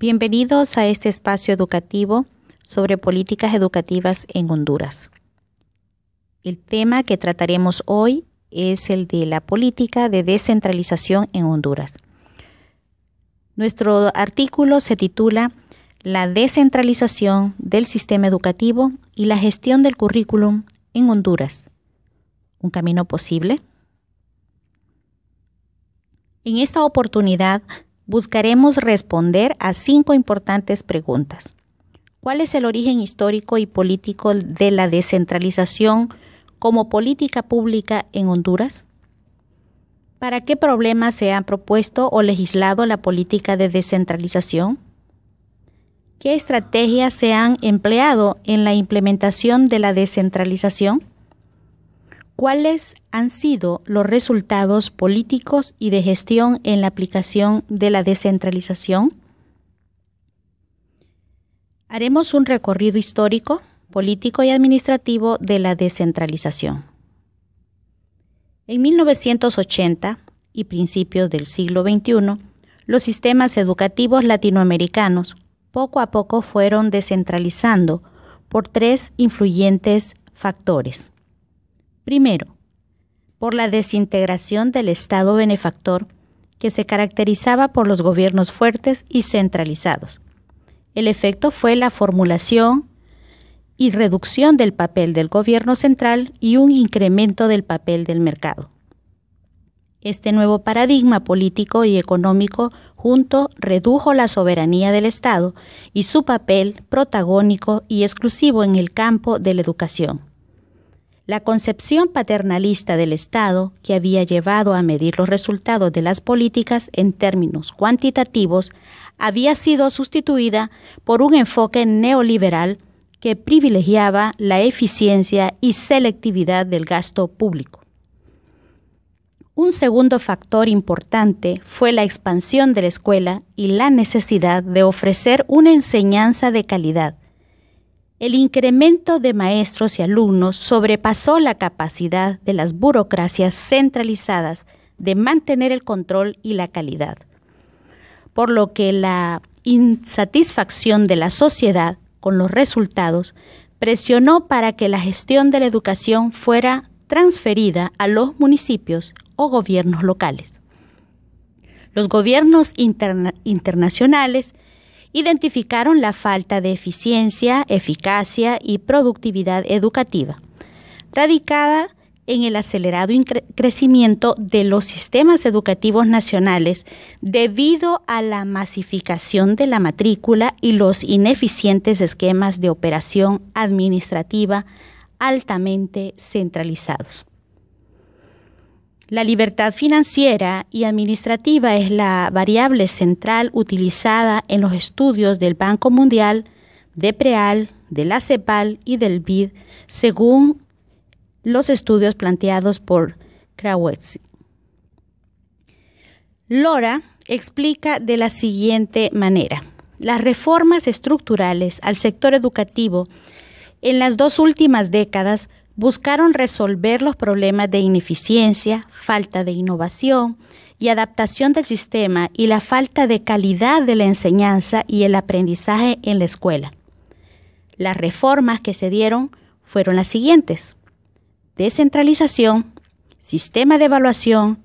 Bienvenidos a este espacio educativo sobre políticas educativas en Honduras. El tema que trataremos hoy es el de la política de descentralización en Honduras. Nuestro artículo se titula La descentralización del sistema educativo y la gestión del currículum en Honduras. ¿Un camino posible? En esta oportunidad buscaremos responder a cinco importantes preguntas. ¿Cuál es el origen histórico y político de la descentralización como política pública en Honduras? ¿Para qué problemas se ha propuesto o legislado la política de descentralización? ¿Qué estrategias se han empleado en la implementación de la descentralización? ¿Cuáles han sido los resultados políticos y de gestión en la aplicación de la descentralización? Haremos un recorrido histórico, político y administrativo de la descentralización. En 1980 y principios del siglo XXI, los sistemas educativos latinoamericanos poco a poco fueron descentralizando por tres influyentes factores Primero, por la desintegración del Estado benefactor que se caracterizaba por los gobiernos fuertes y centralizados. El efecto fue la formulación y reducción del papel del gobierno central y un incremento del papel del mercado. Este nuevo paradigma político y económico junto redujo la soberanía del Estado y su papel protagónico y exclusivo en el campo de la educación. La concepción paternalista del Estado, que había llevado a medir los resultados de las políticas en términos cuantitativos, había sido sustituida por un enfoque neoliberal que privilegiaba la eficiencia y selectividad del gasto público. Un segundo factor importante fue la expansión de la escuela y la necesidad de ofrecer una enseñanza de calidad, el incremento de maestros y alumnos sobrepasó la capacidad de las burocracias centralizadas de mantener el control y la calidad, por lo que la insatisfacción de la sociedad con los resultados presionó para que la gestión de la educación fuera transferida a los municipios o gobiernos locales. Los gobiernos internacionales identificaron la falta de eficiencia, eficacia y productividad educativa, radicada en el acelerado crecimiento de los sistemas educativos nacionales debido a la masificación de la matrícula y los ineficientes esquemas de operación administrativa altamente centralizados. La libertad financiera y administrativa es la variable central utilizada en los estudios del Banco Mundial, de PREAL, de la CEPAL y del BID, según los estudios planteados por Krawetz. Lora explica de la siguiente manera. Las reformas estructurales al sector educativo en las dos últimas décadas buscaron resolver los problemas de ineficiencia, falta de innovación y adaptación del sistema y la falta de calidad de la enseñanza y el aprendizaje en la escuela. Las reformas que se dieron fueron las siguientes. Descentralización, sistema de evaluación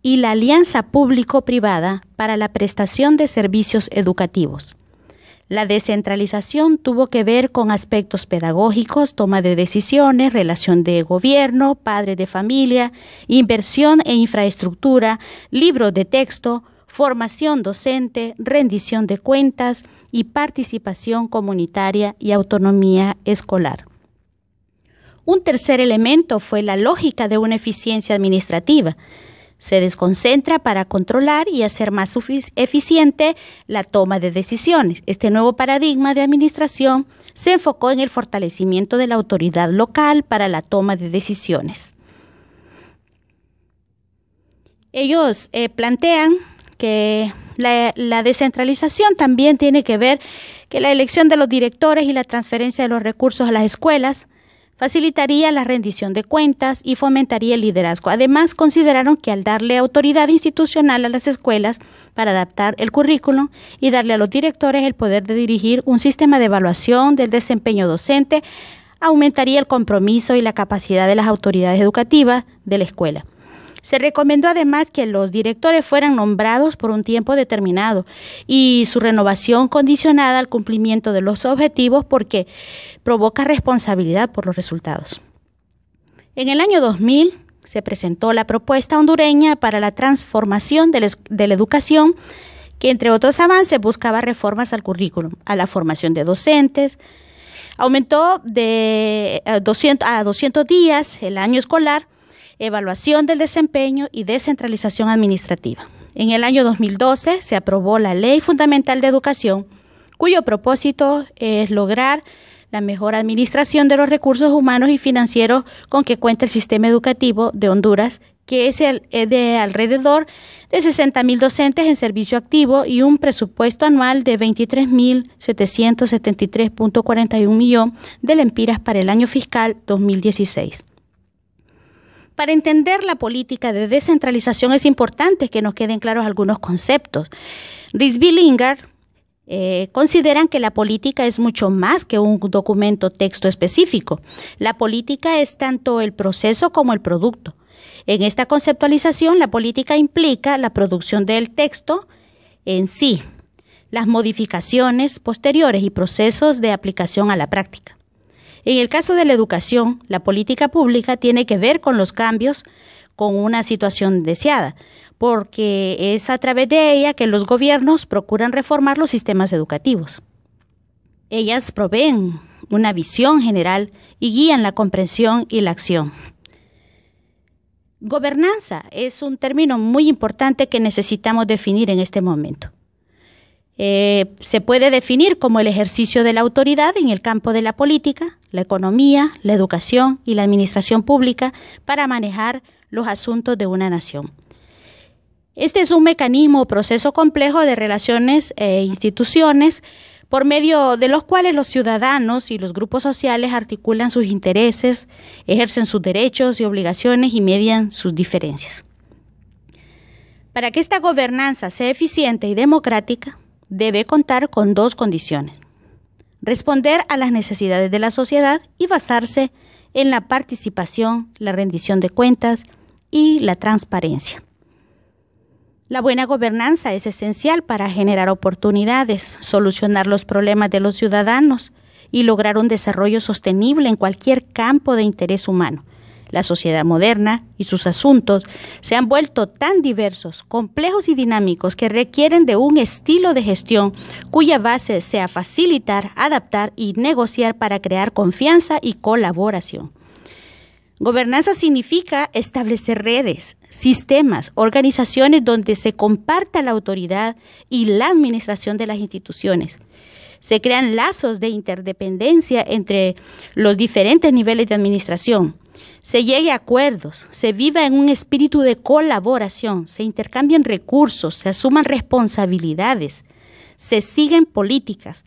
y la alianza público-privada para la prestación de servicios educativos. La descentralización tuvo que ver con aspectos pedagógicos, toma de decisiones, relación de gobierno, padre de familia, inversión e infraestructura, libro de texto, formación docente, rendición de cuentas y participación comunitaria y autonomía escolar. Un tercer elemento fue la lógica de una eficiencia administrativa se desconcentra para controlar y hacer más eficiente la toma de decisiones. Este nuevo paradigma de administración se enfocó en el fortalecimiento de la autoridad local para la toma de decisiones. Ellos eh, plantean que la, la, descentralización también tiene que ver que la elección de los directores y la transferencia de los recursos a las escuelas facilitaría la rendición de cuentas y fomentaría el liderazgo. Además, consideraron que al darle autoridad institucional a las escuelas para adaptar el currículo y darle a los directores el poder de dirigir un sistema de evaluación del desempeño docente, aumentaría el compromiso y la capacidad de las autoridades educativas de la escuela. Se recomendó además que los directores fueran nombrados por un tiempo determinado y su renovación condicionada al cumplimiento de los objetivos porque provoca responsabilidad por los resultados. En el año 2000 se presentó la propuesta hondureña para la transformación de la, educación que entre otros avances buscaba reformas al currículum, a la formación de docentes, aumentó de 200 eh, a 200 días el año escolar evaluación del desempeño y descentralización administrativa. En el año 2012 se aprobó la Ley Fundamental de Educación, cuyo propósito es lograr la mejor administración de los recursos humanos y financieros con que cuenta el sistema educativo de Honduras, que es de alrededor de 60.000 docentes en servicio activo y un presupuesto anual de 23.773.41 millones de lempiras para el año fiscal 2016. Para entender la política de descentralización es importante que nos queden claros algunos conceptos. Risby Lingard eh, consideran que la política es mucho más que un documento texto específico. La política es tanto el proceso como el producto. En esta conceptualización, la política implica la producción del texto en sí, las modificaciones posteriores y procesos de aplicación a la práctica. En el caso de la educación, la política pública tiene que ver con los cambios, con una situación deseada, porque es a través de ella que los gobiernos procuran reformar los sistemas educativos. Ellas proveen una visión general y guían la comprensión y la acción. Gobernanza es un término muy importante que necesitamos definir en este momento. Eh, se puede definir como el ejercicio de la autoridad en el campo de la política, la economía, la educación y la administración pública para manejar los asuntos de una nación. Este es un mecanismo o proceso complejo de relaciones e instituciones por medio de los cuales los ciudadanos y los grupos sociales articulan sus intereses, ejercen sus derechos y obligaciones y median sus diferencias. Para que esta gobernanza sea eficiente y democrática, debe contar con dos condiciones. Responder a las necesidades de la sociedad y basarse en la participación, la rendición de cuentas y la transparencia. La buena gobernanza es esencial para generar oportunidades, solucionar los problemas de los ciudadanos y lograr un desarrollo sostenible en cualquier campo de interés humano, la sociedad moderna y sus asuntos se han vuelto tan diversos, complejos y dinámicos que requieren de un estilo de gestión cuya base sea facilitar, adaptar y negociar para crear confianza y colaboración. Gobernanza significa establecer redes, sistemas, organizaciones donde se comparta la autoridad y la administración de las instituciones. Se crean lazos de interdependencia entre los diferentes niveles de administración se llegue a acuerdos, se viva en un espíritu de colaboración, se intercambien recursos, se asuman responsabilidades, se siguen políticas,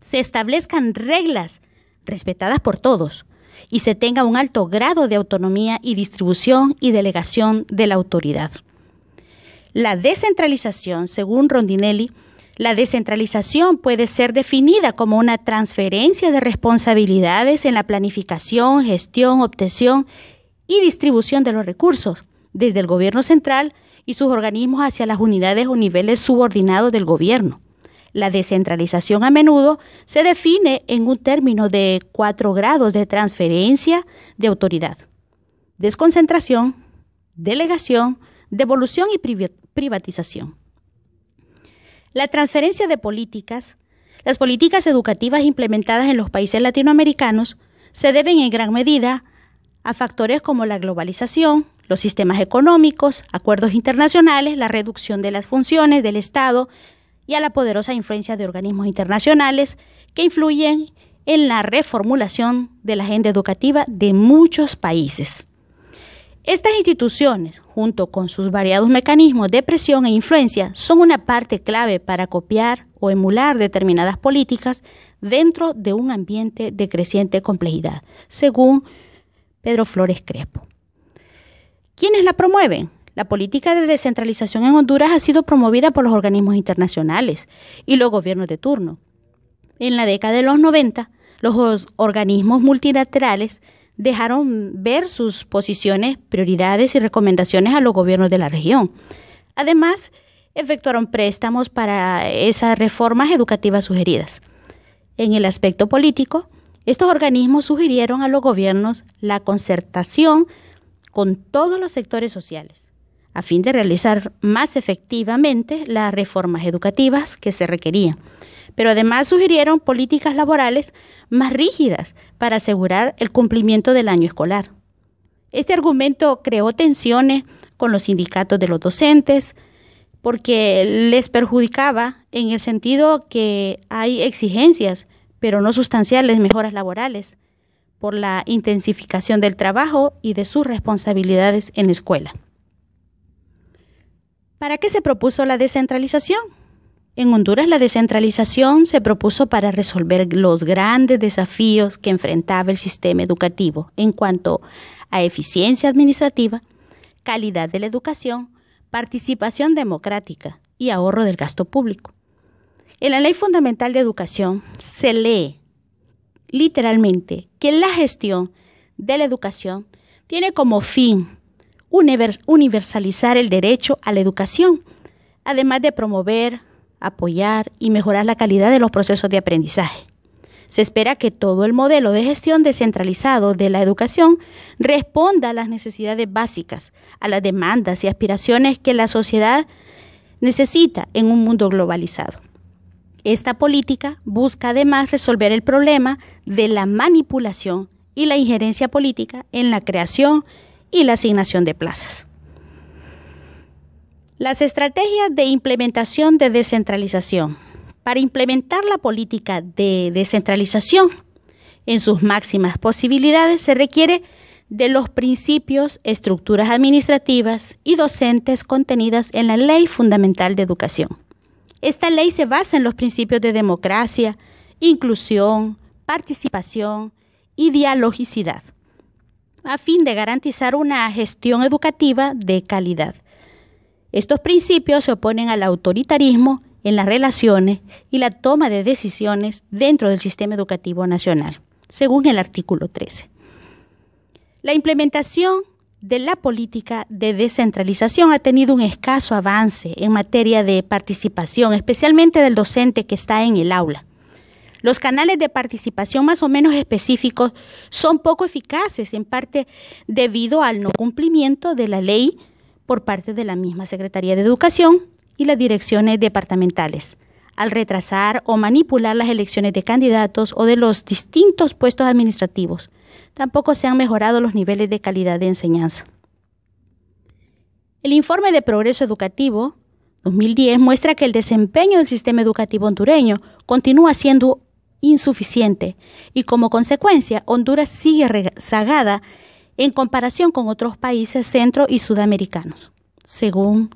se establezcan reglas respetadas por todos y se tenga un alto grado de autonomía y distribución y delegación de la autoridad. La descentralización, según Rondinelli, la descentralización puede ser definida como una transferencia de responsabilidades en la planificación, gestión, obtención y distribución de los recursos desde el gobierno central y sus organismos hacia las unidades o niveles subordinados del gobierno. La descentralización a menudo se define en un término de cuatro grados de transferencia de autoridad. Desconcentración, delegación, devolución y privatización. La transferencia de políticas, las políticas educativas implementadas en los países latinoamericanos se deben en gran medida a factores como la globalización, los sistemas económicos, acuerdos internacionales, la reducción de las funciones del Estado y a la poderosa influencia de organismos internacionales que influyen en la reformulación de la agenda educativa de muchos países. Estas instituciones, junto con sus variados mecanismos de presión e influencia, son una parte clave para copiar o emular determinadas políticas dentro de un ambiente de creciente complejidad, según Pedro Flores Crespo. ¿Quiénes la promueven? La política de descentralización en Honduras ha sido promovida por los organismos internacionales y los gobiernos de turno. En la década de los 90, los organismos multilaterales dejaron ver sus posiciones, prioridades y recomendaciones a los gobiernos de la región. Además, efectuaron préstamos para esas reformas educativas sugeridas. En el aspecto político, estos organismos sugirieron a los gobiernos la concertación con todos los sectores sociales, a fin de realizar más efectivamente las reformas educativas que se requerían pero además sugirieron políticas laborales más rígidas para asegurar el cumplimiento del año escolar. Este argumento creó tensiones con los sindicatos de los docentes porque les perjudicaba en el sentido que hay exigencias, pero no sustanciales mejoras laborales por la intensificación del trabajo y de sus responsabilidades en la escuela. ¿Para qué se propuso la descentralización? En Honduras la descentralización se propuso para resolver los grandes desafíos que enfrentaba el sistema educativo en cuanto a eficiencia administrativa, calidad de la educación, participación democrática y ahorro del gasto público. En la Ley Fundamental de Educación se lee literalmente que la gestión de la educación tiene como fin universalizar el derecho a la educación, además de promover apoyar y mejorar la calidad de los procesos de aprendizaje. Se espera que todo el modelo de gestión descentralizado de la educación responda a las necesidades básicas, a las demandas y aspiraciones que la sociedad necesita en un mundo globalizado. Esta política busca además resolver el problema de la manipulación y la injerencia política en la creación y la asignación de plazas. Las estrategias de implementación de descentralización. Para implementar la política de descentralización en sus máximas posibilidades se requiere de los principios, estructuras administrativas y docentes contenidas en la Ley Fundamental de Educación. Esta ley se basa en los principios de democracia, inclusión, participación y dialogicidad, a fin de garantizar una gestión educativa de calidad. Estos principios se oponen al autoritarismo en las relaciones y la toma de decisiones dentro del sistema educativo nacional, según el artículo 13. La implementación de la política de descentralización ha tenido un escaso avance en materia de participación, especialmente del docente que está en el aula. Los canales de participación más o menos específicos son poco eficaces, en parte debido al no cumplimiento de la ley por parte de la misma Secretaría de Educación y las direcciones departamentales, al retrasar o manipular las elecciones de candidatos o de los distintos puestos administrativos. Tampoco se han mejorado los niveles de calidad de enseñanza. El informe de progreso educativo 2010 muestra que el desempeño del sistema educativo hondureño continúa siendo insuficiente y como consecuencia Honduras sigue rezagada en comparación con otros países centro y sudamericanos, según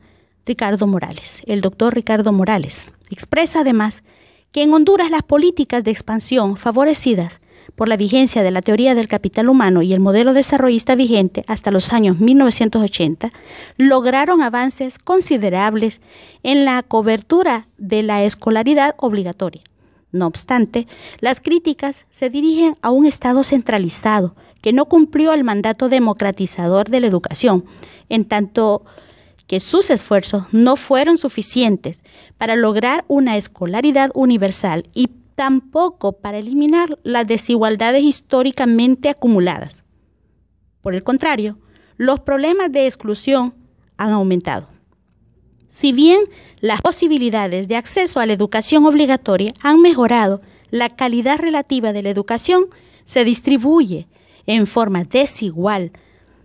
Ricardo Morales, el doctor Ricardo Morales. Expresa además que en Honduras las políticas de expansión favorecidas por la vigencia de la teoría del capital humano y el modelo desarrollista vigente hasta los años 1980, lograron avances considerables en la cobertura de la escolaridad obligatoria. No obstante, las críticas se dirigen a un Estado centralizado, que no cumplió el mandato democratizador de la educación, en tanto que sus esfuerzos no fueron suficientes para lograr una escolaridad universal y tampoco para eliminar las desigualdades históricamente acumuladas. Por el contrario, los problemas de exclusión han aumentado. Si bien las posibilidades de acceso a la educación obligatoria han mejorado, la calidad relativa de la educación se distribuye en forma desigual,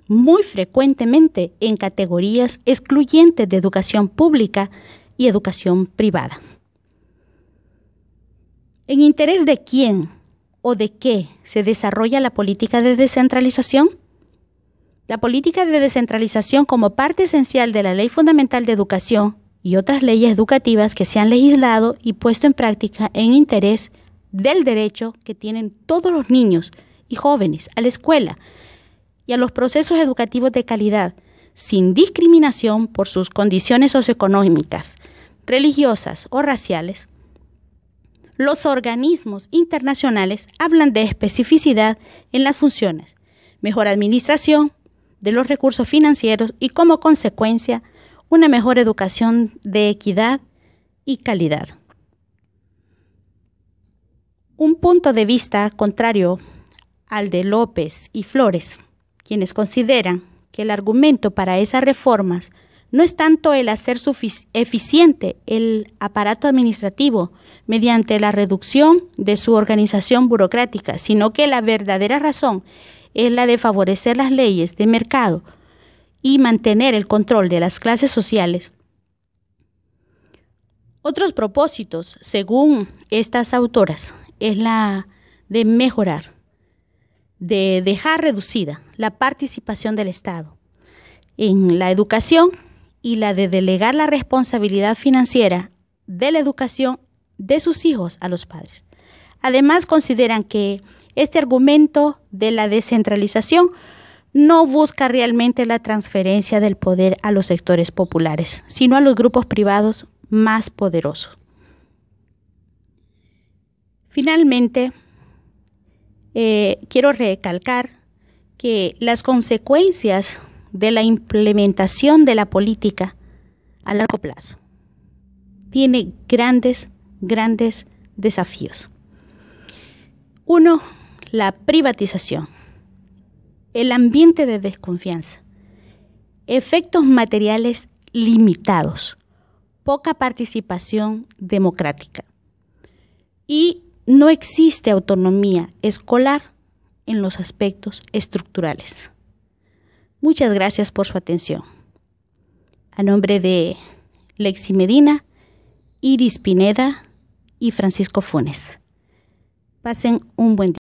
muy frecuentemente en categorías excluyentes de educación pública y educación privada. ¿En interés de quién o de qué se desarrolla la política de descentralización? La política de descentralización como parte esencial de la Ley Fundamental de Educación y otras leyes educativas que se han legislado y puesto en práctica en interés del derecho que tienen todos los niños y jóvenes a la escuela y a los procesos educativos de calidad, sin discriminación por sus condiciones socioeconómicas, religiosas o raciales, los organismos internacionales hablan de especificidad en las funciones, mejor administración de los recursos financieros y como consecuencia una mejor educación de equidad y calidad. Un punto de vista contrario de López y Flores, quienes consideran que el argumento para esas reformas no es tanto el hacer eficiente el aparato administrativo mediante la reducción de su organización burocrática, sino que la verdadera razón es la de favorecer las leyes de mercado y mantener el control de las clases sociales. Otros propósitos, según estas autoras, es la de mejorar de dejar reducida la participación del Estado en la educación y la de delegar la responsabilidad financiera de la educación de sus hijos a los padres. Además, consideran que este argumento de la descentralización no busca realmente la transferencia del poder a los sectores populares, sino a los grupos privados más poderosos. Finalmente, eh, quiero recalcar que las consecuencias de la implementación de la política a largo plazo tiene grandes, grandes desafíos. Uno, la privatización, el ambiente de desconfianza, efectos materiales limitados, poca participación democrática y no existe autonomía escolar en los aspectos estructurales. Muchas gracias por su atención. A nombre de Lexi Medina, Iris Pineda y Francisco Funes. Pasen un buen día.